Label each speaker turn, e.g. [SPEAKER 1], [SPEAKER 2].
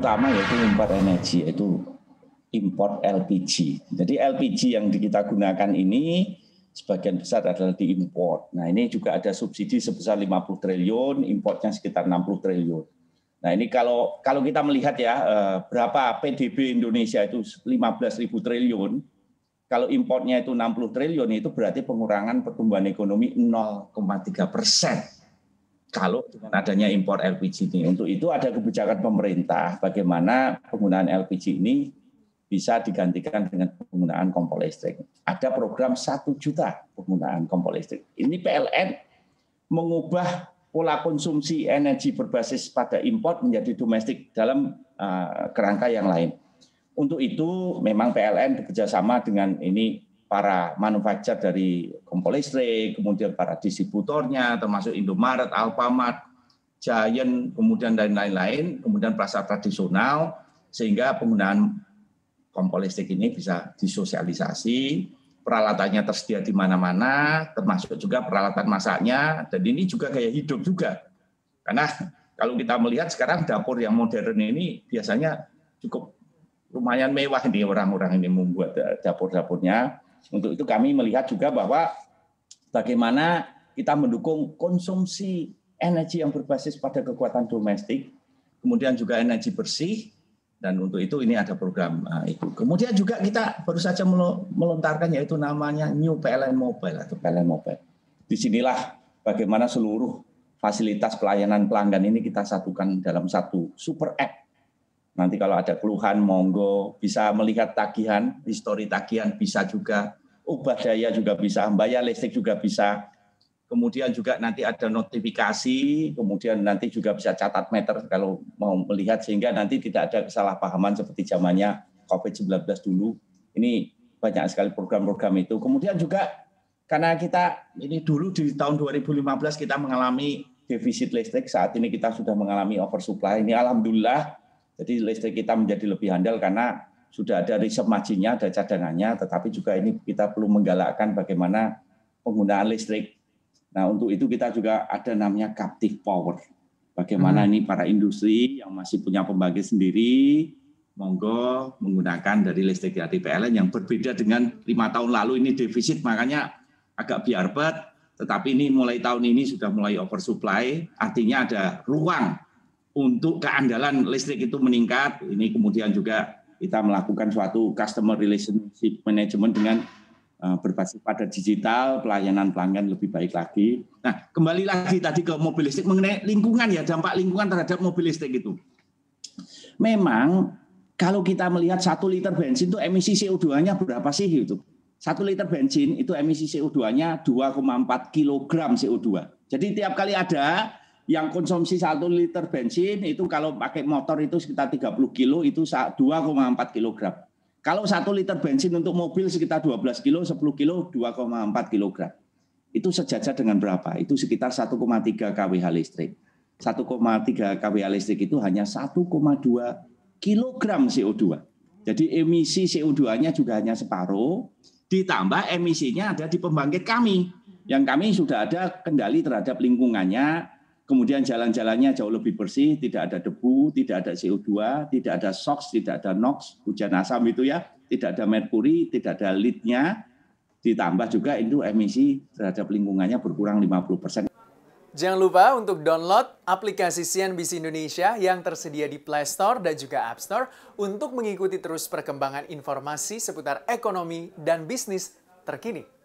[SPEAKER 1] utama yaitu import energi yaitu import LPG. Jadi LPG yang kita gunakan ini sebagian besar adalah diimpor. Nah, ini juga ada subsidi sebesar 50 triliun, importnya sekitar 60 triliun. Nah, ini kalau kalau kita melihat ya eh, berapa PDB Indonesia itu 15.000 triliun, kalau importnya itu 60 triliun itu berarti pengurangan pertumbuhan ekonomi 0,3 persen kalau dengan adanya impor LPG ini. Untuk itu ada kebijakan pemerintah bagaimana penggunaan LPG ini bisa digantikan dengan penggunaan kompor listrik. Ada program satu juta penggunaan kompor listrik. Ini PLN mengubah pola konsumsi energi berbasis pada impor menjadi domestik dalam eh, kerangka yang lain. Untuk itu memang PLN bekerjasama dengan ini para manufaktur dari kompor listrik, kemudian para distributornya, termasuk Indomaret, Alfamart, Giant, kemudian dan lain-lain, kemudian pasar tradisional, sehingga penggunaan kompor listrik ini bisa disosialisasi, peralatannya tersedia di mana-mana, termasuk juga peralatan masaknya, dan ini juga gaya hidup juga. Karena kalau kita melihat sekarang dapur yang modern ini biasanya cukup lumayan mewah nih orang-orang ini membuat dapur-dapurnya. Untuk itu kami melihat juga bahwa bagaimana kita mendukung konsumsi energi yang berbasis pada kekuatan domestik, kemudian juga energi bersih, dan untuk itu ini ada program eh, itu. Kemudian juga kita baru saja melontarkan yaitu namanya New PLN Mobile atau PLN Mobile. Disinilah bagaimana seluruh fasilitas pelayanan pelanggan ini kita satukan dalam satu super app Nanti kalau ada keluhan monggo bisa melihat tagihan, histori tagihan bisa juga, ubah daya juga bisa, bayar listrik juga bisa. Kemudian juga nanti ada notifikasi, kemudian nanti juga bisa catat meter kalau mau melihat sehingga nanti tidak ada kesalahpahaman seperti zamannya COVID-19 dulu. Ini banyak sekali program-program itu. Kemudian juga karena kita ini dulu di tahun 2015 kita mengalami defisit listrik, saat ini kita sudah mengalami oversupply. Ini alhamdulillah jadi listrik kita menjadi lebih handal karena sudah ada riset marginnya, ada cadangannya, tetapi juga ini kita perlu menggalakkan bagaimana penggunaan listrik. Nah untuk itu kita juga ada namanya captive power. Bagaimana hmm. ini para industri yang masih punya pembagi sendiri, monggo menggunakan dari listrik dari PLN yang berbeda dengan lima tahun lalu ini defisit, makanya agak biarbet, tetapi ini mulai tahun ini sudah mulai oversupply, artinya ada ruang untuk keandalan listrik itu meningkat. Ini kemudian juga kita melakukan suatu customer relationship management dengan eh, berbasis pada digital, pelayanan pelanggan lebih baik lagi. Nah, kembali lagi tadi ke mobil listrik mengenai lingkungan ya, dampak lingkungan terhadap mobil listrik itu. Memang kalau kita melihat satu liter bensin itu emisi CO2-nya berapa sih itu? Satu liter bensin itu emisi CO2-nya 2,4 kilogram CO2. Jadi tiap kali ada yang konsumsi satu liter bensin itu kalau pakai motor itu sekitar 30 kilo itu 2,4 kilogram. Kalau satu liter bensin untuk mobil sekitar 12 kilo, 10 kilo 2,4 kilogram. Itu sejajar dengan berapa? Itu sekitar 1,3 kWh listrik. 1,3 kWh listrik itu hanya 1,2 kilogram CO2. Jadi emisi CO2-nya juga hanya separuh, ditambah emisinya ada di pembangkit kami. Yang kami sudah ada kendali terhadap lingkungannya, Kemudian jalan-jalannya jauh lebih bersih, tidak ada debu, tidak ada CO2, tidak ada SOx, tidak ada NOx, hujan asam itu ya, tidak ada merkuri, tidak ada lidnya, ditambah juga itu emisi terhadap lingkungannya berkurang 50%. Jangan lupa untuk download aplikasi CNBC Indonesia yang tersedia di Play Store dan juga App Store untuk mengikuti terus perkembangan informasi seputar ekonomi dan bisnis terkini.